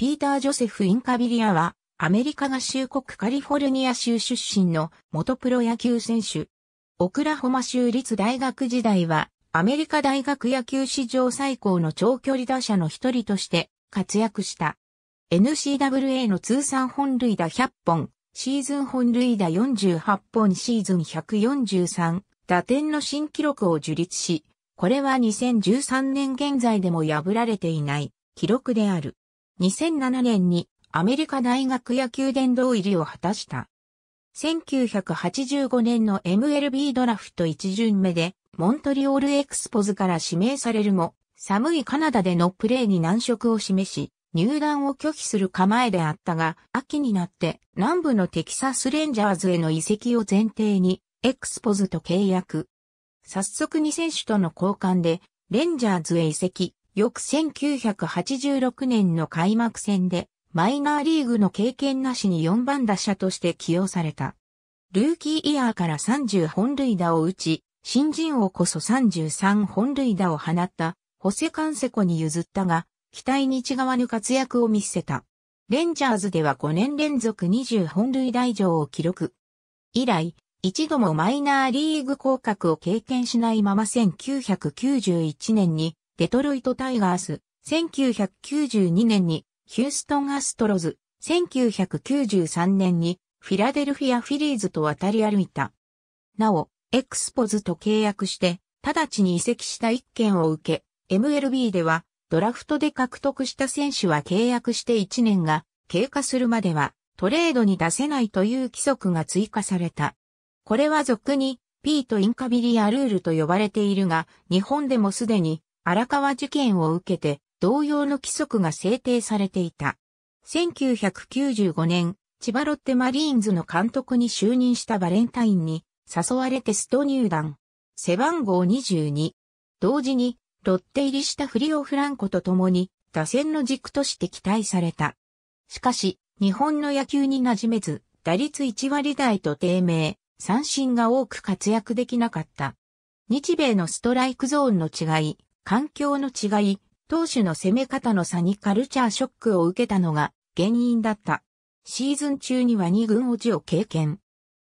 ピーター・ジョセフ・インカビリアは、アメリカ合衆国カリフォルニア州出身の元プロ野球選手。オクラホマ州立大学時代は、アメリカ大学野球史上最高の長距離打者の一人として活躍した。n c w a の通算本塁打100本、シーズン本塁打48本シーズン143、打点の新記録を樹立し、これは2013年現在でも破られていない記録である。2007年にアメリカ大学野球殿堂入りを果たした。1985年の MLB ドラフト1巡目で、モントリオールエクスポズから指名されるも、寒いカナダでのプレーに難色を示し、入団を拒否する構えであったが、秋になって南部のテキサスレンジャーズへの移籍を前提に、エクスポズと契約。早速2選手との交換で、レンジャーズへ移籍。翌1986年の開幕戦で、マイナーリーグの経験なしに4番打者として起用された。ルーキーイヤーから30本塁打を打ち、新人王こそ33本塁打を放った、ホセカンセコに譲ったが、期待に違わぬ活躍を見せた。レンジャーズでは5年連続20本塁打以上を記録。以来、一度もマイナーリーグ降格を経験しないまま1991年にデトロイトタイガース、1992年にヒューストンアストロズ、1993年にフィラデルフィアフィリーズと渡り歩いた。なお、エクスポズと契約して、直ちに移籍した一件を受け、MLB ではドラフトで獲得した選手は契約して1年が経過するまではトレードに出せないという規則が追加された。これは俗にピート・インカビリアルールと呼ばれているが、日本でもすでに荒川事件を受けて同様の規則が制定されていた。1995年、千葉ロッテマリーンズの監督に就任したバレンタインに誘われテスト入団。背番号22。同時に、ロッテ入りしたフリオ・フランコと共に、打線の軸として期待された。しかし、日本の野球に馴染めず、打率1割台と低迷、三振が多く活躍できなかった。日米のストライクゾーンの違い、環境の違い、投手の攻め方の差にカルチャーショックを受けたのが原因だった。シーズン中には2軍落ちを経験。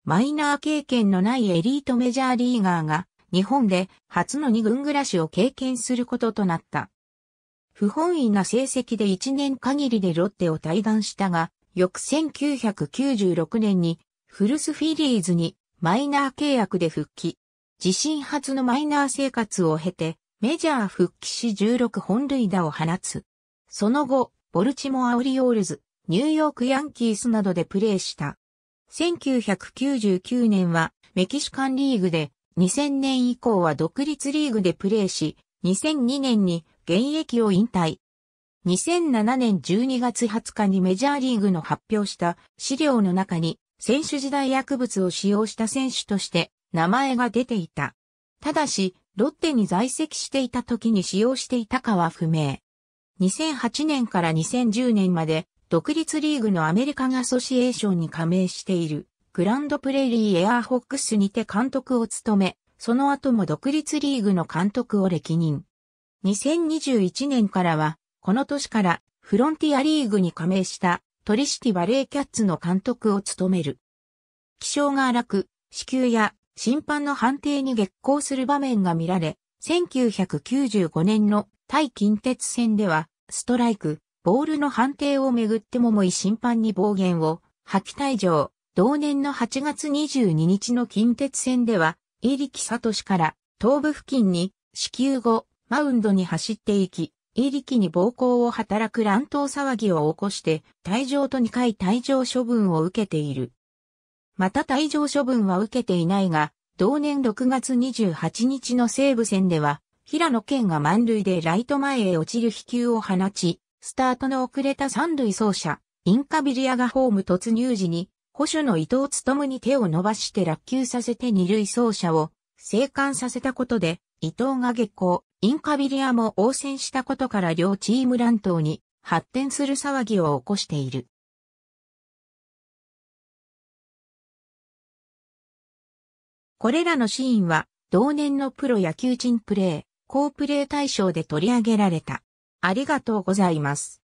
マイナー経験のないエリートメジャーリーガーが日本で初の2軍暮らしを経験することとなった。不本意な成績で1年限りでロッテを退団したが、翌1996年にフルスフィリーズにマイナー契約で復帰。自身初のマイナー生活を経て、メジャー復帰し16本塁打を放つ。その後、ボルチモア・オリオールズ、ニューヨーク・ヤンキースなどでプレーした。1999年はメキシカンリーグで、2000年以降は独立リーグでプレーし、2002年に現役を引退。2007年12月20日にメジャーリーグの発表した資料の中に、選手時代薬物を使用した選手として名前が出ていた。ただし、ロッテに在籍していた時に使用していたかは不明。2008年から2010年まで独立リーグのアメリカンアソシエーションに加盟しているグランドプレリーエアーホックスにて監督を務め、その後も独立リーグの監督を歴任。2021年からは、この年からフロンティアリーグに加盟したトリシティバレーキャッツの監督を務める。気象が荒く、子宮や審判の判定に激行する場面が見られ、1995年の対近鉄戦では、ストライク、ボールの判定をめぐっても重い審判に暴言を吐き退場。同年の8月22日の近鉄戦では、入力聡から頭部付近に支給後、マウンドに走っていき、入力に暴行を働く乱闘騒ぎを起こして、退場と2回退場処分を受けている。また退場処分は受けていないが、同年6月28日の西武戦では、平野健が満塁でライト前へ落ちる飛球を放ち、スタートの遅れた三塁走者、インカビリアがホーム突入時に、保守の伊藤勤に手を伸ばして落球させて二塁走者を生還させたことで、伊藤が激校。インカビリアも応戦したことから両チーム乱闘に発展する騒ぎを起こしている。これらのシーンは、同年のプロ野球人プレー、高プレー大賞で取り上げられた。ありがとうございます。